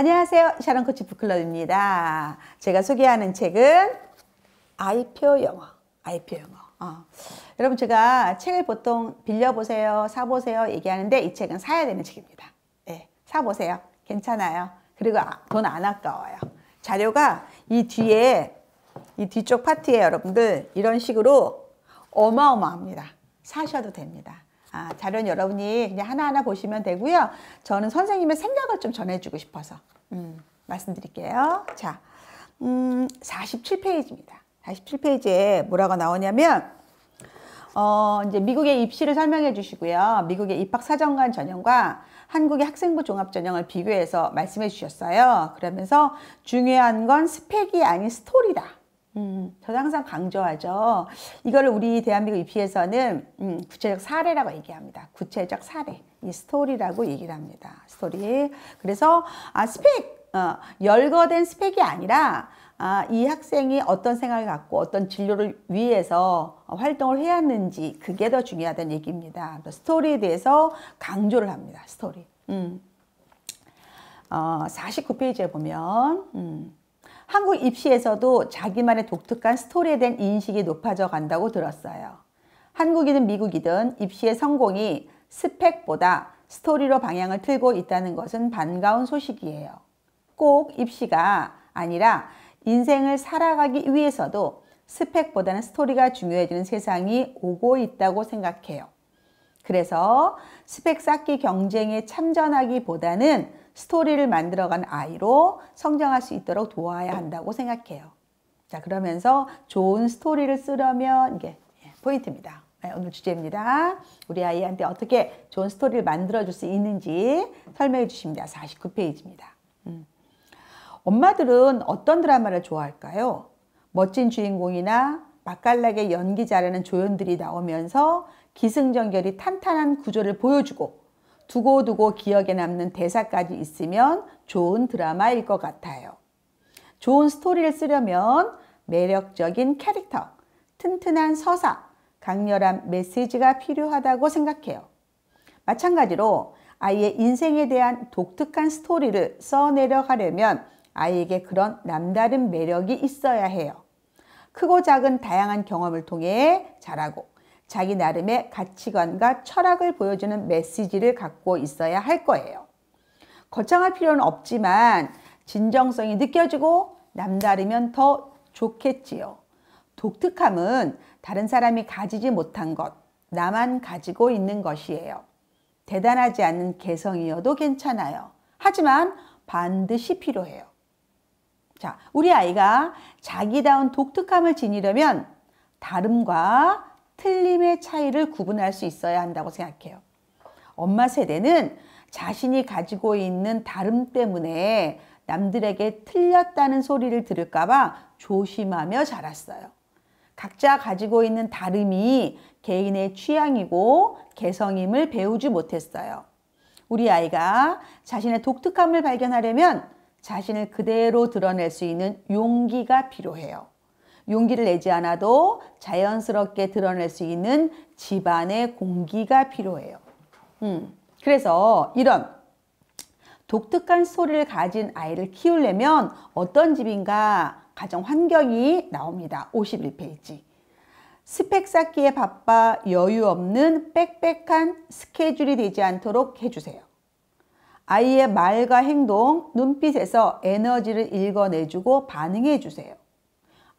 안녕하세요. 샤론 코치 북클럽입니다. 제가 소개하는 책은 IPO 영어. IPO 영어. 어. 여러분 제가 책을 보통 빌려보세요. 사보세요. 얘기하는데 이 책은 사야 되는 책입니다. 예, 사보세요. 괜찮아요. 그리고 아, 돈안 아까워요. 자료가 이 뒤에 이 뒤쪽 파트에 여러분들 이런 식으로 어마어마합니다. 사셔도 됩니다. 아, 자료는 여러분이 그냥 하나하나 보시면 되고요. 저는 선생님의 생각을 좀 전해주고 싶어서 음, 말씀드릴게요. 자, 음, 47페이지입니다. 47페이지에 뭐라고 나오냐면 어, 이제 미국의 입시를 설명해 주시고요. 미국의 입학사정관 전형과 한국의 학생부 종합전형을 비교해서 말씀해 주셨어요. 그러면서 중요한 건 스펙이 아닌 스토리다. 음, 저도 항상 강조하죠. 이걸 우리 대한민국 입시에서는 음, 구체적 사례라고 얘기합니다. 구체적 사례, 이 스토리라고 얘기를 합니다. 스토리. 그래서 아, 스펙, 어, 열거된 스펙이 아니라 아, 이 학생이 어떤 생각을 갖고 어떤 진료를 위해서 활동을 해왔는지 그게 더 중요하다는 얘기입니다. 스토리에 대해서 강조를 합니다. 스토리. 음. 어, 49페이지에 보면 음. 한국 입시에서도 자기만의 독특한 스토리에 대한 인식이 높아져 간다고 들었어요. 한국이든 미국이든 입시의 성공이 스펙보다 스토리로 방향을 틀고 있다는 것은 반가운 소식이에요. 꼭 입시가 아니라 인생을 살아가기 위해서도 스펙보다는 스토리가 중요해지는 세상이 오고 있다고 생각해요. 그래서 스펙 쌓기 경쟁에 참전하기보다는 스토리를 만들어간 아이로 성장할 수 있도록 도와야 한다고 생각해요. 자, 그러면서 좋은 스토리를 쓰려면 이게 예, 포인트입니다. 네, 오늘 주제입니다. 우리 아이한테 어떻게 좋은 스토리를 만들어줄 수 있는지 설명해 주십니다. 49페이지입니다. 음. 엄마들은 어떤 드라마를 좋아할까요? 멋진 주인공이나 맛깔나게 연기 잘하는 조연들이 나오면서 기승전결이 탄탄한 구조를 보여주고 두고두고 기억에 남는 대사까지 있으면 좋은 드라마일 것 같아요. 좋은 스토리를 쓰려면 매력적인 캐릭터, 튼튼한 서사, 강렬한 메시지가 필요하다고 생각해요. 마찬가지로 아이의 인생에 대한 독특한 스토리를 써내려가려면 아이에게 그런 남다른 매력이 있어야 해요. 크고 작은 다양한 경험을 통해 자라고 자기 나름의 가치관과 철학을 보여주는 메시지를 갖고 있어야 할 거예요. 거창할 필요는 없지만 진정성이 느껴지고 남다르면 더 좋겠지요. 독특함은 다른 사람이 가지지 못한 것, 나만 가지고 있는 것이에요. 대단하지 않은 개성이어도 괜찮아요. 하지만 반드시 필요해요. 자, 우리 아이가 자기다운 독특함을 지니려면 다름과 틀림의 차이를 구분할 수 있어야 한다고 생각해요. 엄마 세대는 자신이 가지고 있는 다름 때문에 남들에게 틀렸다는 소리를 들을까봐 조심하며 자랐어요. 각자 가지고 있는 다름이 개인의 취향이고 개성임을 배우지 못했어요. 우리 아이가 자신의 독특함을 발견하려면 자신을 그대로 드러낼 수 있는 용기가 필요해요. 용기를 내지 않아도 자연스럽게 드러낼 수 있는 집안의 공기가 필요해요. 음, 그래서 이런 독특한 소리를 가진 아이를 키우려면 어떤 집인가 가정 환경이 나옵니다. 51페이지. 스펙 쌓기에 바빠 여유 없는 빽빽한 스케줄이 되지 않도록 해주세요. 아이의 말과 행동, 눈빛에서 에너지를 읽어내주고 반응해주세요.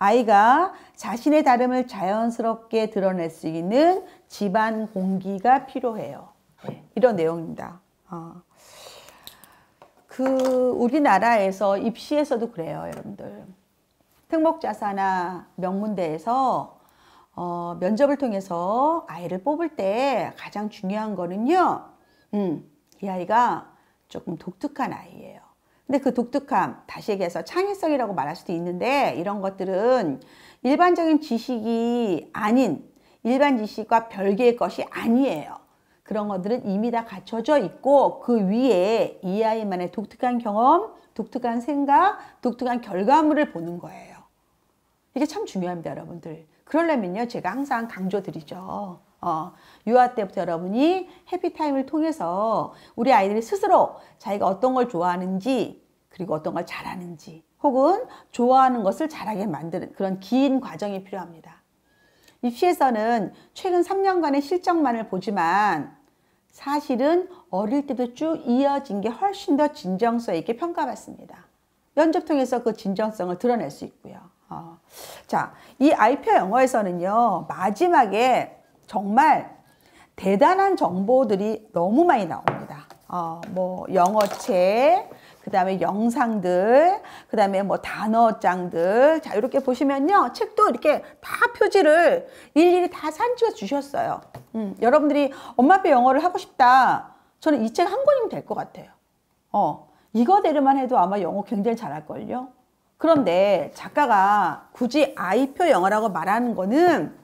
아이가 자신의 다름을 자연스럽게 드러낼 수 있는 집안 공기가 필요해요. 네, 이런 내용입니다. 어. 그 우리나라에서 입시에서도 그래요, 여러분들. 특목자사나 명문대에서 어, 면접을 통해서 아이를 뽑을 때 가장 중요한 거는요. 음, 이 아이가 조금 독특한 아이예요. 근데 그 독특함, 다시 얘기해서 창의성이라고 말할 수도 있는데 이런 것들은 일반적인 지식이 아닌 일반 지식과 별개의 것이 아니에요. 그런 것들은 이미 다 갖춰져 있고 그 위에 이 아이만의 독특한 경험, 독특한 생각, 독특한 결과물을 보는 거예요. 이게 참 중요합니다, 여러분들. 그러려면요, 제가 항상 강조드리죠. 어, 유아 때부터 여러분이 해피타임을 통해서 우리 아이들이 스스로 자기가 어떤 걸 좋아하는지 그리고 어떤 걸 잘하는지 혹은 좋아하는 것을 잘하게 만드는 그런 긴 과정이 필요합니다. 입시에서는 최근 3년간의 실적만을 보지만 사실은 어릴 때도 쭉 이어진 게 훨씬 더 진정성 있게 평가받습니다. 면접 통해서 그 진정성을 드러낼 수 있고요. 어. 자, 이 IPO 영어에서는요, 마지막에 정말 대단한 정보들이 너무 많이 나옵니다. 어, 뭐 영어책, 그 다음에 영상들, 그 다음에 뭐 단어장들. 자, 이렇게 보시면요. 책도 이렇게 다 표지를 일일이 다 산지어 주셨어요. 음, 여러분들이 엄마 앞에 영어를 하고 싶다. 저는 이 책 한 권이면 될 것 같아요. 어, 이거 대로만 해도 아마 영어 굉장히 잘할걸요? 그런데 작가가 굳이 아이표 영어라고 말하는 거는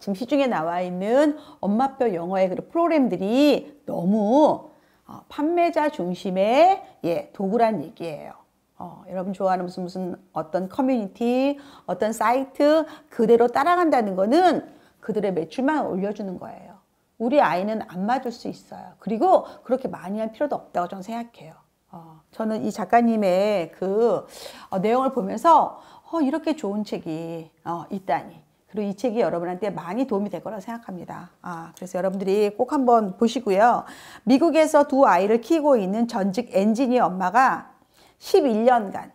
지금 시중에 나와 있는 엄마뼈 영어의 그 프로그램들이 너무 어, 판매자 중심의 예, 도구란 얘기예요. 어, 여러분 좋아하는 무슨 무슨 어떤 커뮤니티, 어떤 사이트 그대로 따라간다는 거는 그들의 매출만 올려주는 거예요. 우리 아이는 안 맞을 수 있어요. 그리고 그렇게 많이 할 필요도 없다고 저는 생각해요. 어, 저는 이 작가님의 그 어, 내용을 보면서 어, 이렇게 좋은 책이 어, 있다니 그리고 이 책이 여러분한테 많이 도움이 될 거라 생각합니다. 아, 그래서 여러분들이 꼭 한번 보시고요. 미국에서 두 아이를 키우고 있는 전직 엔지니어 엄마가 11년간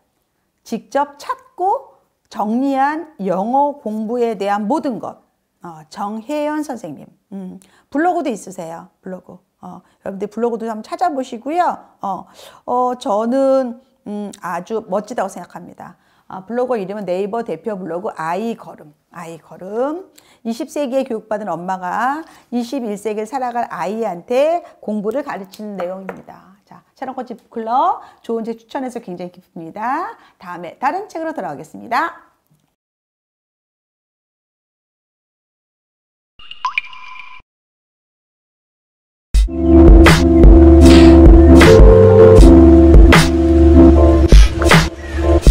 직접 찾고 정리한 영어 공부에 대한 모든 것. 어, 정혜연 선생님. 음, 블로그도 있으세요. 블로그. 어, 여러분들 블로그도 한번 찾아보시고요. 어, 어 저는 음, 아주 멋지다고 생각합니다. 아, 블로거 이름은 네이버 대표 블로그 아이 걸음 아이 걸음 20세기에 교육받은 엄마가 21세기를 살아갈 아이한테 공부를 가르치는 내용입니다. 자, 샤론코치 클럽 좋은 책 추천해서 굉장히 기쁩니다. 다음에 다른 책으로 돌아오겠습니다.